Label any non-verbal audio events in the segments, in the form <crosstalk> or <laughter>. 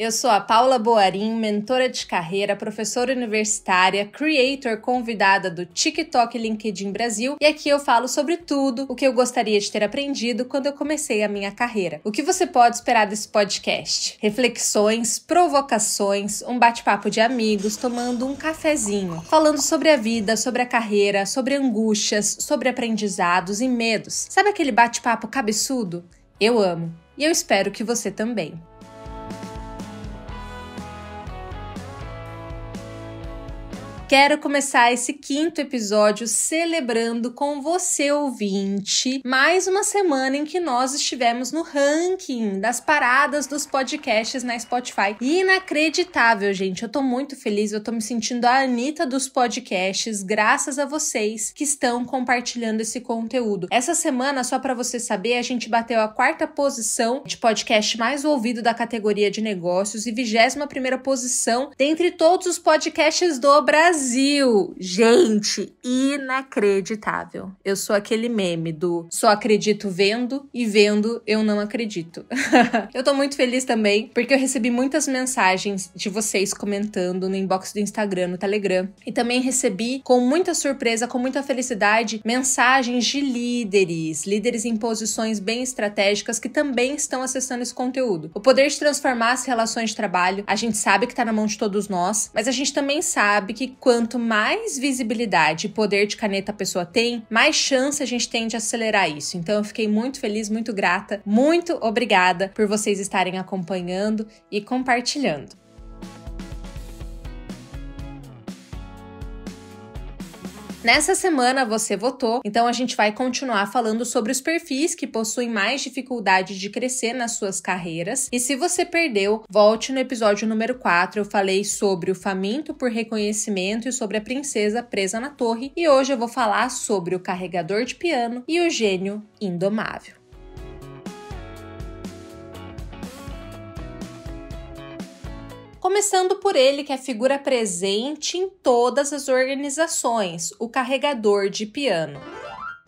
Eu sou a Paula Boarim, mentora de carreira, professora universitária, creator convidada do TikTok LinkedIn Brasil, e aqui eu falo sobre tudo o que eu gostaria de ter aprendido quando eu comecei a minha carreira. O que você pode esperar desse podcast? Reflexões, provocações, um bate-papo de amigos, tomando um cafezinho, falando sobre a vida, sobre a carreira, sobre angústias, sobre aprendizados e medos. Sabe aquele bate-papo cabeçudo? Eu amo. E eu espero que você também. Quero começar esse quinto episódio celebrando com você, ouvinte, mais uma semana em que nós estivemos no ranking das paradas dos podcasts na Spotify. Inacreditável, gente. Eu tô muito feliz, eu tô me sentindo a Anitta dos podcasts, graças a vocês que estão compartilhando esse conteúdo. Essa semana, só para você saber, a gente bateu a quarta posição de podcast mais ouvido da categoria de negócios e vigésima primeira posição dentre todos os podcasts do Brasil. Brasil. Gente, inacreditável. Eu sou aquele meme do só acredito vendo e vendo eu não acredito. <laughs> eu tô muito feliz também porque eu recebi muitas mensagens de vocês comentando no inbox do Instagram, no Telegram. E também recebi com muita surpresa, com muita felicidade, mensagens de líderes, líderes em posições bem estratégicas que também estão acessando esse conteúdo. O poder de transformar as relações de trabalho, a gente sabe que tá na mão de todos nós, mas a gente também sabe que quando quanto mais visibilidade e poder de caneta a pessoa tem, mais chance a gente tem de acelerar isso. Então eu fiquei muito feliz, muito grata, muito obrigada por vocês estarem acompanhando e compartilhando. Nessa semana você votou, então a gente vai continuar falando sobre os perfis que possuem mais dificuldade de crescer nas suas carreiras. E se você perdeu, volte no episódio número 4, eu falei sobre o faminto por reconhecimento e sobre a princesa presa na torre, e hoje eu vou falar sobre o carregador de piano e o gênio indomável. Começando por ele, que é figura presente em todas as organizações, o carregador de piano.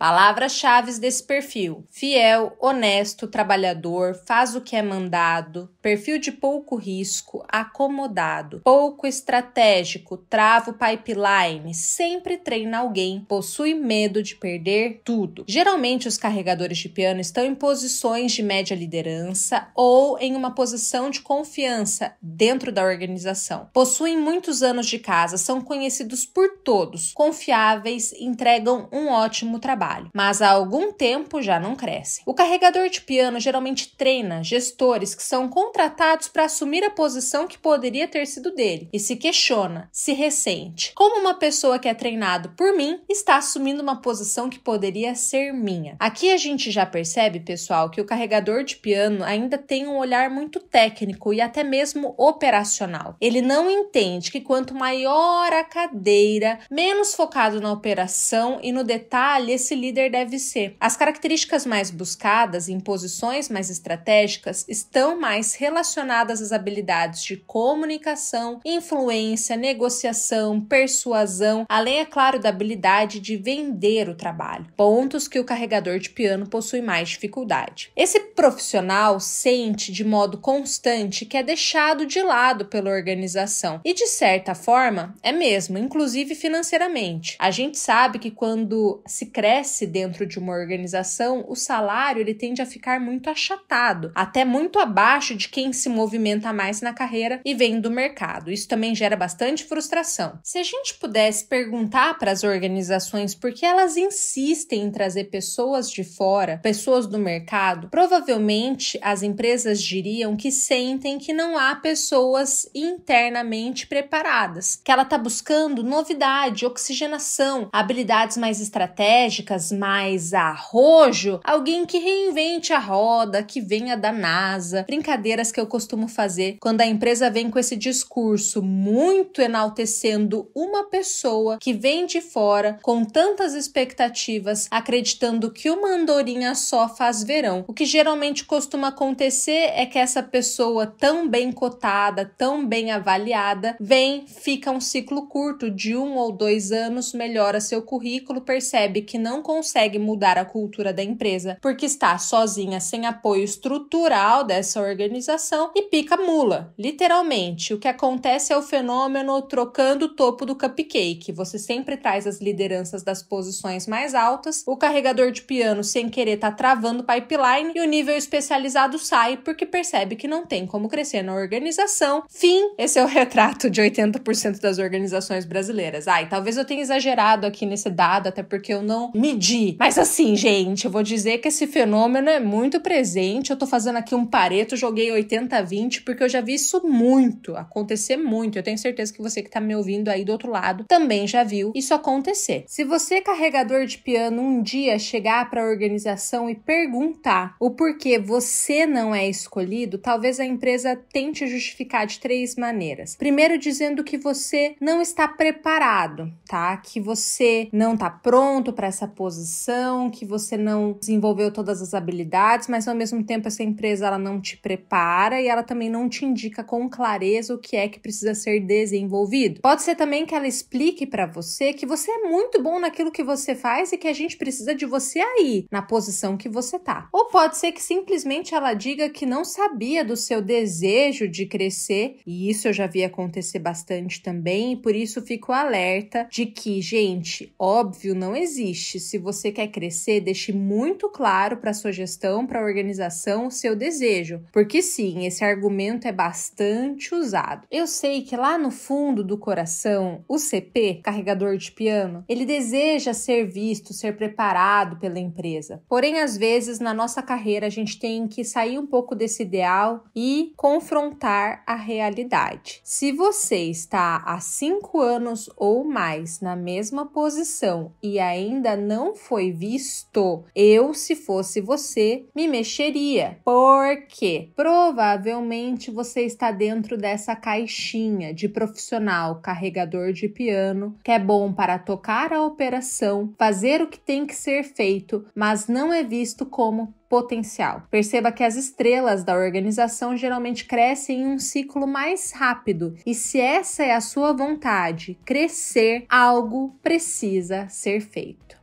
Palavras-chave desse perfil: fiel, honesto, trabalhador, faz o que é mandado, perfil de pouco risco, acomodado, pouco estratégico, trava o pipeline, sempre treina alguém, possui medo de perder tudo. Geralmente, os carregadores de piano estão em posições de média liderança ou em uma posição de confiança dentro da organização. Possuem muitos anos de casa, são conhecidos por todos, confiáveis, entregam um ótimo trabalho trabalho, mas há algum tempo já não crescem. O carregador de piano geralmente treina gestores que são contratados para assumir a posição que poderia ter sido dele e se questiona, se ressente. Como uma pessoa que é treinado por mim está assumindo uma posição que poderia ser minha? Aqui a gente já percebe, pessoal, que o carregador de piano ainda tem um olhar muito técnico e até mesmo operacional. Ele não entende que quanto maior a cadeira, menos focado na operação e no detalhe, esse esse líder deve ser. As características mais buscadas em posições mais estratégicas estão mais relacionadas às habilidades de comunicação, influência, negociação, persuasão, além, é claro, da habilidade de vender o trabalho, pontos que o carregador de piano possui mais dificuldade. Esse profissional sente de modo constante que é deixado de lado pela organização e, de certa forma, é mesmo, inclusive financeiramente. A gente sabe que quando se cresce cresce dentro de uma organização, o salário ele tende a ficar muito achatado, até muito abaixo de quem se movimenta mais na carreira e vem do mercado. Isso também gera bastante frustração. Se a gente pudesse perguntar para as organizações por que elas insistem em trazer pessoas de fora, pessoas do mercado, provavelmente as empresas diriam que sentem que não há pessoas internamente preparadas, que ela está buscando novidade, oxigenação, habilidades mais estratégicas mais arrojo, alguém que reinvente a roda, que venha da NASA. Brincadeiras que eu costumo fazer quando a empresa vem com esse discurso muito enaltecendo uma pessoa que vem de fora com tantas expectativas, acreditando que uma andorinha só faz verão. O que geralmente costuma acontecer é que essa pessoa tão bem cotada, tão bem avaliada, vem, fica um ciclo curto de um ou dois anos, melhora seu currículo, percebe que não consegue mudar a cultura da empresa porque está sozinha sem apoio estrutural dessa organização e pica mula. Literalmente, o que acontece é o fenômeno trocando o topo do cupcake. Você sempre traz as lideranças das posições mais altas, o carregador de piano sem querer tá travando o pipeline e o nível especializado sai porque percebe que não tem como crescer na organização. Fim, esse é o retrato de 80% das organizações brasileiras. Ai, talvez eu tenha exagerado aqui nesse dado, até porque eu não me mas assim, gente, eu vou dizer que esse fenômeno é muito presente. Eu tô fazendo aqui um pareto, joguei 80-20, porque eu já vi isso muito, acontecer muito. Eu tenho certeza que você que tá me ouvindo aí do outro lado também já viu isso acontecer. Se você, carregador de piano, um dia chegar para a organização e perguntar o porquê você não é escolhido, talvez a empresa tente justificar de três maneiras. Primeiro, dizendo que você não está preparado, tá? Que você não tá pronto para essa posição exposição, que você não desenvolveu todas as habilidades, mas ao mesmo tempo essa empresa ela não te prepara e ela também não te indica com clareza o que é que precisa ser desenvolvido. Pode ser também que ela explique para você que você é muito bom naquilo que você faz e que a gente precisa de você aí, na posição que você tá. Ou pode ser que simplesmente ela diga que não sabia do seu desejo de crescer, e isso eu já vi acontecer bastante também, e por isso fico alerta de que, gente, óbvio, não existe se você quer crescer, deixe muito claro para sua gestão, para a organização, o seu desejo, porque sim, esse argumento é bastante usado. Eu sei que lá no fundo do coração, o CP, carregador de piano, ele deseja ser visto, ser preparado pela empresa. Porém, às vezes, na nossa carreira, a gente tem que sair um pouco desse ideal e confrontar a realidade. Se você está há cinco anos ou mais na mesma posição e ainda não não foi visto, eu, se fosse você, me mexeria. Porque provavelmente você está dentro dessa caixinha de profissional carregador de piano que é bom para tocar a operação, fazer o que tem que ser feito, mas não é visto como potencial. Perceba que as estrelas da organização geralmente crescem em um ciclo mais rápido, e se essa é a sua vontade, crescer, algo precisa ser feito.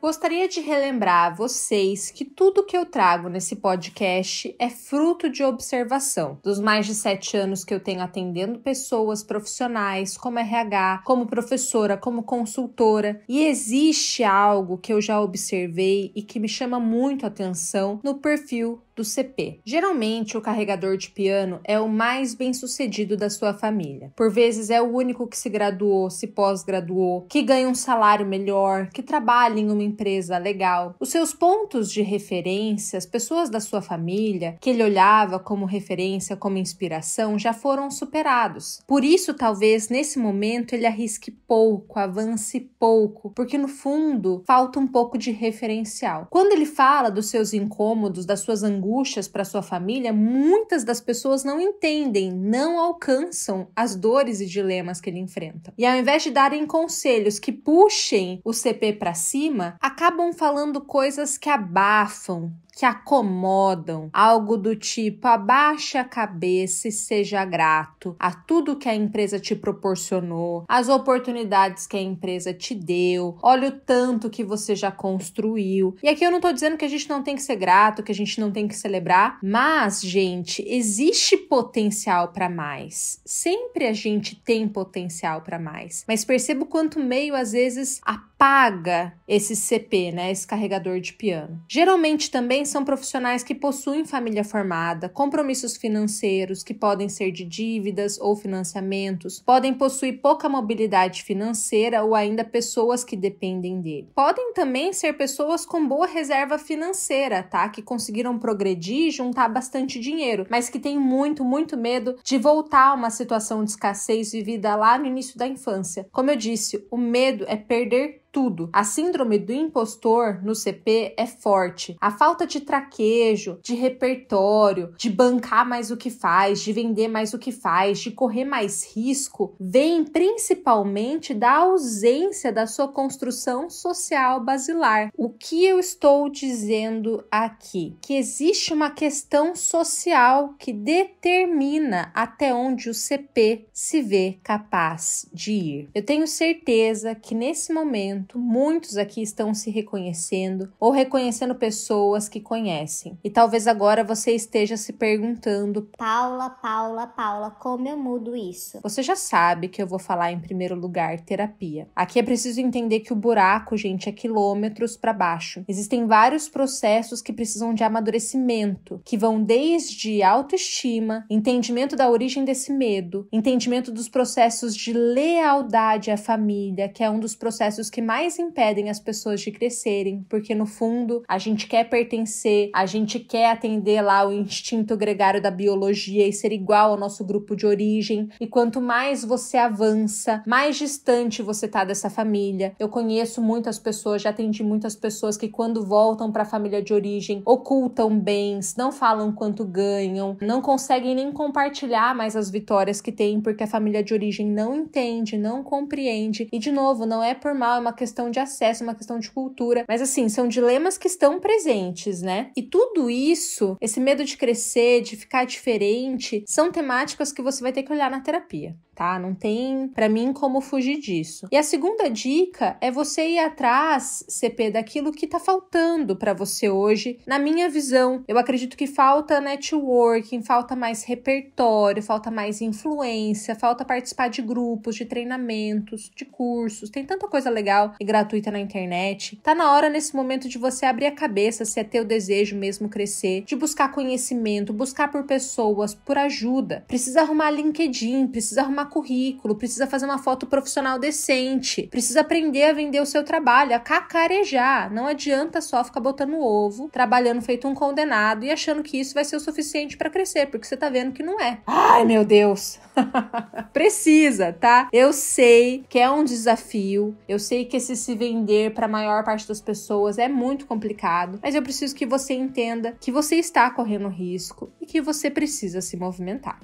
Gostaria de relembrar a vocês que tudo que eu trago nesse podcast é fruto de observação. Dos mais de sete anos que eu tenho atendendo pessoas profissionais, como RH, como professora, como consultora, e existe algo que eu já observei e que me chama muito atenção no perfil do CP. Geralmente, o carregador de piano é o mais bem sucedido da sua família. Por vezes, é o único que se graduou, se pós-graduou, que ganha um salário melhor, que trabalha em uma empresa legal. Os seus pontos de referência, as pessoas da sua família que ele olhava como referência, como inspiração, já foram superados. Por isso, talvez nesse momento ele arrisque pouco, avance pouco, porque no fundo falta um pouco de referencial. Quando ele fala dos seus incômodos, das suas angústias, angústias para sua família, muitas das pessoas não entendem, não alcançam as dores e dilemas que ele enfrenta. E ao invés de darem conselhos que puxem o CP para cima, acabam falando coisas que abafam, que acomodam, algo do tipo abaixe a cabeça e seja grato a tudo que a empresa te proporcionou, as oportunidades que a empresa te deu, olha o tanto que você já construiu. E aqui eu não tô dizendo que a gente não tem que ser grato, que a gente não tem que celebrar, mas, gente, existe potencial para mais. Sempre a gente tem potencial para mais. Mas perceba o quanto meio às vezes a paga esse CP, né, esse carregador de piano. Geralmente também são profissionais que possuem família formada, compromissos financeiros que podem ser de dívidas ou financiamentos, podem possuir pouca mobilidade financeira ou ainda pessoas que dependem dele. Podem também ser pessoas com boa reserva financeira, tá, que conseguiram progredir, juntar bastante dinheiro, mas que têm muito, muito medo de voltar a uma situação de escassez vivida lá no início da infância. Como eu disse, o medo é perder tudo. A síndrome do impostor no CP é forte. A falta de traquejo, de repertório, de bancar mais o que faz, de vender mais o que faz, de correr mais risco, vem principalmente da ausência da sua construção social basilar. O que eu estou dizendo aqui? Que existe uma questão social que determina até onde o CP se vê capaz de ir. Eu tenho certeza que nesse momento momento, muitos aqui estão se reconhecendo ou reconhecendo pessoas que conhecem. E talvez agora você esteja se perguntando: Paula, Paula, Paula, como eu mudo isso? Você já sabe que eu vou falar em primeiro lugar terapia. Aqui é preciso entender que o buraco, gente, é quilômetros para baixo. Existem vários processos que precisam de amadurecimento, que vão desde autoestima, entendimento da origem desse medo, entendimento dos processos de lealdade à família, que é um dos processos que mais impedem as pessoas de crescerem, porque no fundo a gente quer pertencer, a gente quer atender lá o instinto gregário da biologia e ser igual ao nosso grupo de origem. E quanto mais você avança, mais distante você tá dessa família. Eu conheço muitas pessoas, já atendi muitas pessoas que quando voltam para a família de origem, ocultam bens, não falam quanto ganham, não conseguem nem compartilhar mais as vitórias que têm porque a família de origem não entende, não compreende. E de novo, não é por mal, é uma questão de acesso, uma questão de cultura. Mas assim, são dilemas que estão presentes, né? E tudo isso, esse medo de crescer, de ficar diferente, são temáticas que você vai ter que olhar na terapia tá? Não tem para mim como fugir disso. E a segunda dica é você ir atrás, CP, daquilo que tá faltando para você hoje, na minha visão. Eu acredito que falta networking, falta mais repertório, falta mais influência, falta participar de grupos, de treinamentos, de cursos. Tem tanta coisa legal e gratuita na internet. Tá na hora nesse momento de você abrir a cabeça se é teu desejo mesmo crescer, de buscar conhecimento, buscar por pessoas, por ajuda. Precisa arrumar LinkedIn, precisa arrumar currículo, precisa fazer uma foto profissional decente, precisa aprender a vender o seu trabalho, a cacarejar. Não adianta só ficar botando ovo, trabalhando feito um condenado e achando que isso vai ser o suficiente para crescer, porque você tá vendo que não é. Ai, meu Deus! <laughs> precisa, tá? Eu sei que é um desafio, eu sei que esse se vender para a maior parte das pessoas é muito complicado, mas eu preciso que você entenda que você está correndo risco e que você precisa se movimentar.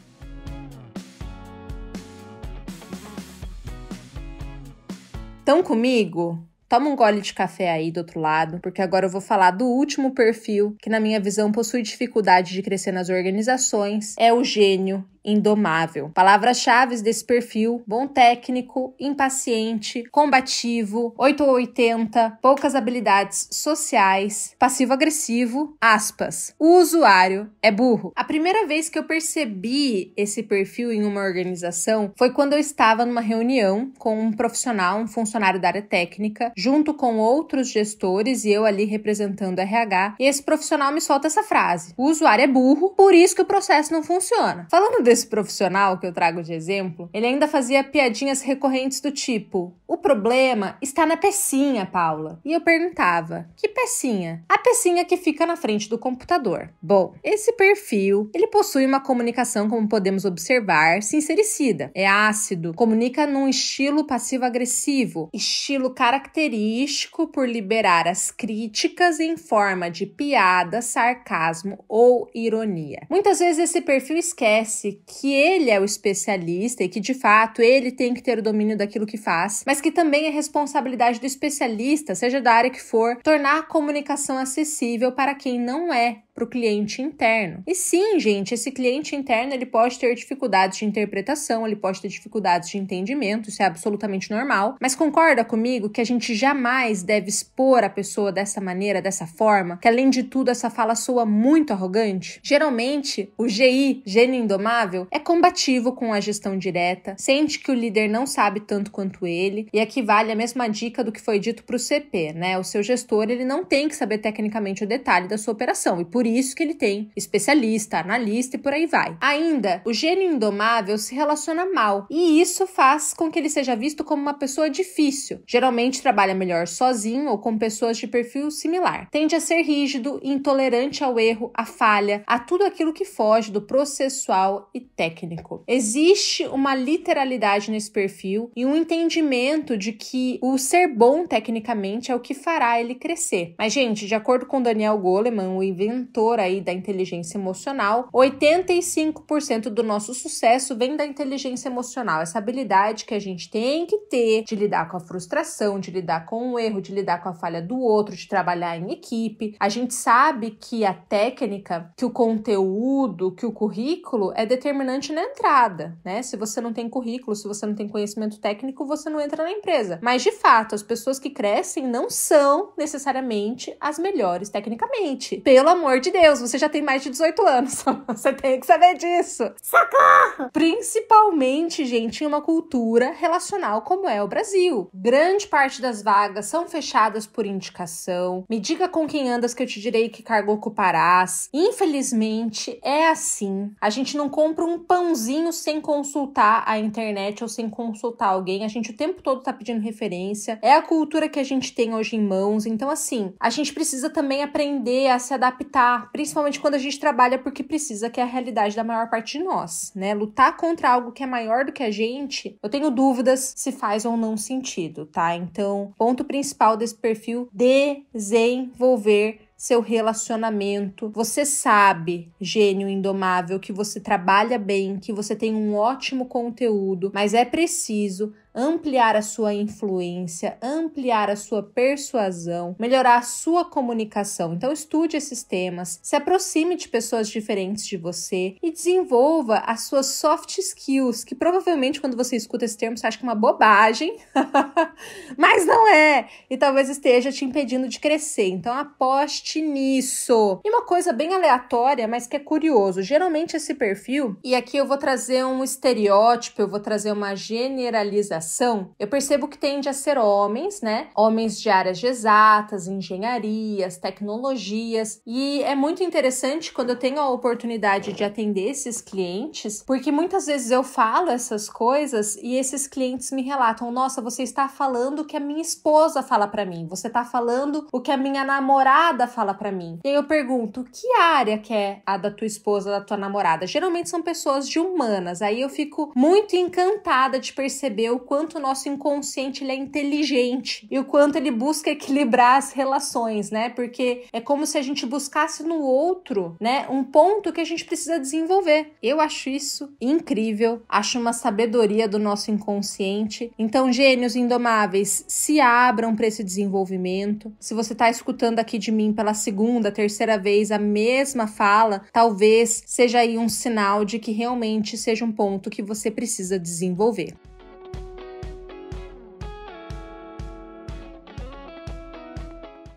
Tão comigo? Toma um gole de café aí do outro lado, porque agora eu vou falar do último perfil que, na minha visão, possui dificuldade de crescer nas organizações: é o gênio indomável. Palavras-chave desse perfil: bom técnico, impaciente, combativo, 80, poucas habilidades sociais, passivo-agressivo, aspas. O usuário é burro. A primeira vez que eu percebi esse perfil em uma organização foi quando eu estava numa reunião com um profissional, um funcionário da área técnica, junto com outros gestores e eu ali representando a RH, e esse profissional me solta essa frase: "O usuário é burro, por isso que o processo não funciona". Falando desse esse profissional que eu trago de exemplo, ele ainda fazia piadinhas recorrentes do tipo: o problema está na pecinha, Paula. E eu perguntava: que pecinha? A pecinha que fica na frente do computador. Bom, esse perfil ele possui uma comunicação, como podemos observar, sincericida. É ácido, comunica num estilo passivo-agressivo, estilo característico por liberar as críticas em forma de piada, sarcasmo ou ironia. Muitas vezes esse perfil esquece que ele é o especialista e que de fato ele tem que ter o domínio daquilo que faz, mas que também é responsabilidade do especialista, seja da área que for, tornar a comunicação acessível para quem não é para o cliente interno. E sim, gente, esse cliente interno ele pode ter dificuldades de interpretação, ele pode ter dificuldades de entendimento, isso é absolutamente normal. Mas concorda comigo que a gente jamais deve expor a pessoa dessa maneira, dessa forma, que além de tudo essa fala soa muito arrogante? Geralmente, o GI, gênio indomável, é combativo com a gestão direta, sente que o líder não sabe tanto quanto ele, e aqui vale a mesma dica do que foi dito para o CP, né? O seu gestor ele não tem que saber tecnicamente o detalhe da sua operação e por por isso que ele tem especialista, analista e por aí vai. Ainda, o gênio indomável se relaciona mal e isso faz com que ele seja visto como uma pessoa difícil. Geralmente trabalha melhor sozinho ou com pessoas de perfil similar. Tende a ser rígido, intolerante ao erro, à falha, a tudo aquilo que foge do processual e técnico. Existe uma literalidade nesse perfil e um entendimento de que o ser bom tecnicamente é o que fará ele crescer. Mas, gente, de acordo com Daniel Goleman, o inventor mentor aí da inteligência emocional, 85% do nosso sucesso vem da inteligência emocional, essa habilidade que a gente tem que ter de lidar com a frustração, de lidar com o erro, de lidar com a falha do outro, de trabalhar em equipe. A gente sabe que a técnica, que o conteúdo, que o currículo é determinante na entrada, né? Se você não tem currículo, se você não tem conhecimento técnico, você não entra na empresa. Mas de fato, as pessoas que crescem não são necessariamente as melhores tecnicamente. Pelo amor de Deus, você já tem mais de 18 anos. <laughs> você tem que saber disso. Socorro! Principalmente, gente, em uma cultura relacional como é o Brasil. Grande parte das vagas são fechadas por indicação. Me diga com quem andas que eu te direi que cargo ocuparás. Infelizmente, é assim. A gente não compra um pãozinho sem consultar a internet ou sem consultar alguém. A gente o tempo todo tá pedindo referência. É a cultura que a gente tem hoje em mãos. Então, assim, a gente precisa também aprender a se adaptar lutar, principalmente quando a gente trabalha porque precisa, que é a realidade da maior parte de nós, né? Lutar contra algo que é maior do que a gente, eu tenho dúvidas se faz ou não sentido, tá? Então, ponto principal desse perfil: desenvolver seu relacionamento. Você sabe, gênio indomável, que você trabalha bem, que você tem um ótimo conteúdo, mas é preciso ampliar a sua influência, ampliar a sua persuasão, melhorar a sua comunicação. Então, estude esses temas, se aproxime de pessoas diferentes de você e desenvolva as suas soft skills, que provavelmente quando você escuta esse termo você acha que é uma bobagem, <laughs> mas não é, e talvez esteja te impedindo de crescer. Então, aposte nisso. E uma coisa bem aleatória, mas que é curioso: geralmente esse perfil, e aqui eu vou trazer um estereótipo, eu vou trazer uma generalização geração, eu percebo que tende a ser homens, né? Homens de áreas de exatas, engenharias, tecnologias. E é muito interessante quando eu tenho a oportunidade de atender esses clientes, porque muitas vezes eu falo essas coisas e esses clientes me relatam: "Nossa, você está falando o que a minha esposa fala para mim. Você está falando o que a minha namorada fala para mim". E aí eu pergunto: "Que área que é a da tua esposa, da tua namorada?". Geralmente são pessoas de humanas. Aí eu fico muito encantada de perceber o quanto o nosso inconsciente é inteligente e o quanto ele busca equilibrar as relações, né? Porque é como se a gente buscasse no outro, né, um ponto que a gente precisa desenvolver. Eu acho isso incrível, acho uma sabedoria do nosso inconsciente. Então, gênios indomáveis, se abram para esse desenvolvimento. Se você está escutando aqui de mim pela segunda, terceira vez a mesma fala, talvez seja aí um sinal de que realmente seja um ponto que você precisa desenvolver.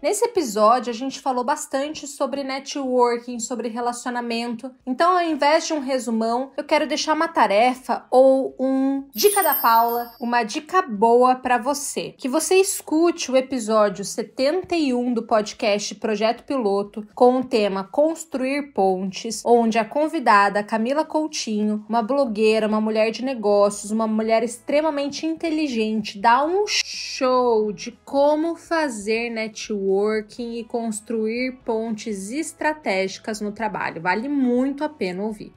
Nesse episódio, a gente falou bastante sobre networking, sobre relacionamento. Então, ao invés de um resumão, eu quero deixar uma tarefa ou um dica da Paula, uma dica boa para você. Que você escute o episódio 71 do podcast Projeto Piloto com o tema Construir Pontes, onde a convidada Camila Coutinho, uma blogueira, uma mulher de negócios, uma mulher extremamente inteligente, dá um show de como fazer networking networking e construir pontes estratégicas no trabalho. Vale muito a pena ouvir.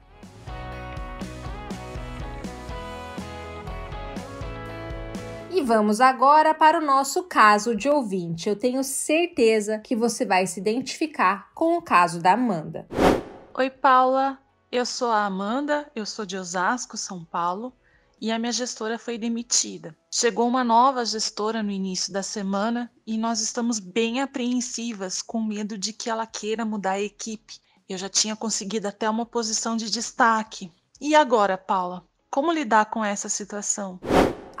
E vamos agora para o nosso caso de ouvinte. Eu tenho certeza que você vai se identificar com o caso da Amanda. Oi, Paula. Eu sou a Amanda, eu sou de Osasco, São Paulo e a minha gestora foi demitida. Chegou uma nova gestora no início da semana e nós estamos bem apreensivas com medo de que ela queira mudar a equipe. Eu já tinha conseguido até uma posição de destaque. E agora, Paula, como lidar com essa situação?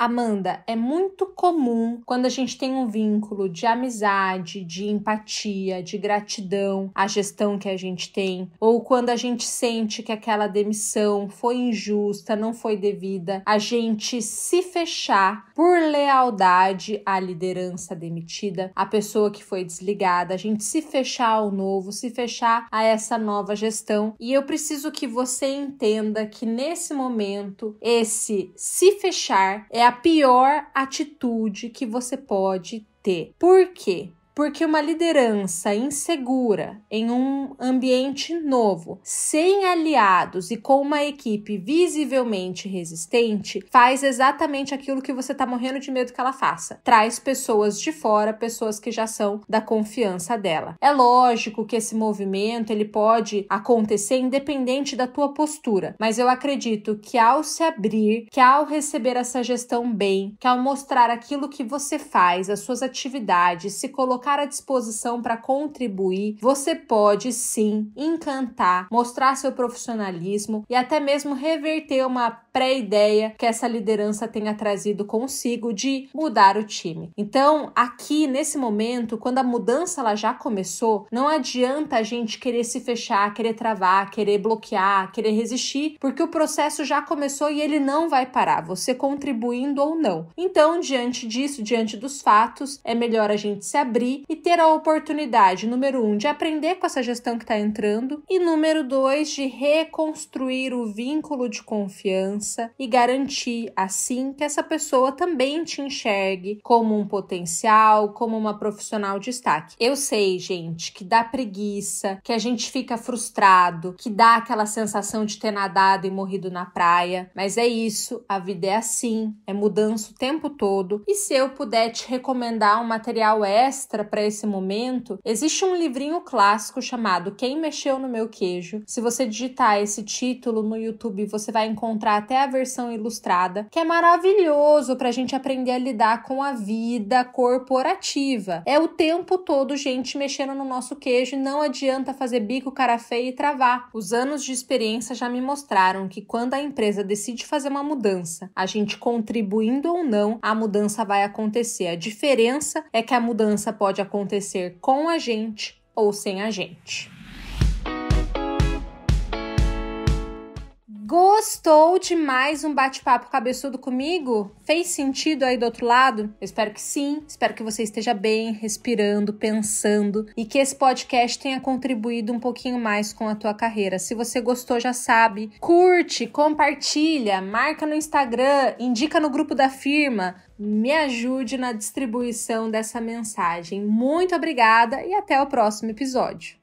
Amanda, é muito comum quando a gente tem um vínculo de amizade, de empatia, de gratidão à gestão que a gente tem, ou quando a gente sente que aquela demissão foi injusta, não foi devida, a gente se fechar por lealdade à liderança demitida, à pessoa que foi desligada, a gente se fechar ao novo, se fechar a essa nova gestão. E eu preciso que você entenda que nesse momento, esse se fechar é a a pior atitude que você pode ter. Por quê? Porque uma liderança insegura em um ambiente novo, sem aliados e com uma equipe visivelmente resistente, faz exatamente aquilo que você está morrendo de medo que ela faça. Traz pessoas de fora, pessoas que já são da confiança dela. É lógico que esse movimento ele pode acontecer independente da tua postura, mas eu acredito que ao se abrir, que ao receber essa gestão bem, que ao mostrar aquilo que você faz, as suas atividades, se colocar colocar à disposição para contribuir, você pode sim encantar, mostrar seu profissionalismo e até mesmo reverter uma pré-ideia que essa liderança tenha trazido consigo de mudar o time. Então, aqui nesse momento, quando a mudança ela já começou, não adianta a gente querer se fechar, querer travar, querer bloquear, querer resistir, porque o processo já começou e ele não vai parar, você contribuindo ou não. Então, diante disso, diante dos fatos, é melhor a gente se abrir e ter a oportunidade, número um, de aprender com essa gestão que está entrando, e número dois, de reconstruir o vínculo de confiança e garantir assim que essa pessoa também te enxergue como um potencial, como uma profissional de destaque. Eu sei, gente, que dá preguiça, que a gente fica frustrado, que dá aquela sensação de ter nadado e morrido na praia, mas é isso, a vida é assim, é mudança o tempo todo. E se eu puder te recomendar um material extra extra para esse momento, existe um livrinho clássico chamado Quem Mexeu no Meu Queijo. Se você digitar esse título no YouTube, você vai encontrar até a versão ilustrada, que é maravilhoso para a gente aprender a lidar com a vida corporativa. É o tempo todo gente mexendo no nosso queijo e não adianta fazer bico, cara feia e travar. Os anos de experiência já me mostraram que quando a empresa decide fazer uma mudança, a gente contribuindo ou não, a mudança vai acontecer. A diferença é que a mudança pode pode acontecer com a gente ou sem a gente. Gostou de mais um bate-papo cabeçudo comigo? Fez sentido aí do outro lado? Eu espero que sim. Espero que você esteja bem, respirando, pensando e que esse podcast tenha contribuído um pouquinho mais com a tua carreira. Se você gostou, já sabe, curte, compartilha, marca no Instagram, indica no grupo da firma, me ajude na distribuição dessa mensagem. Muito obrigada e até o próximo episódio.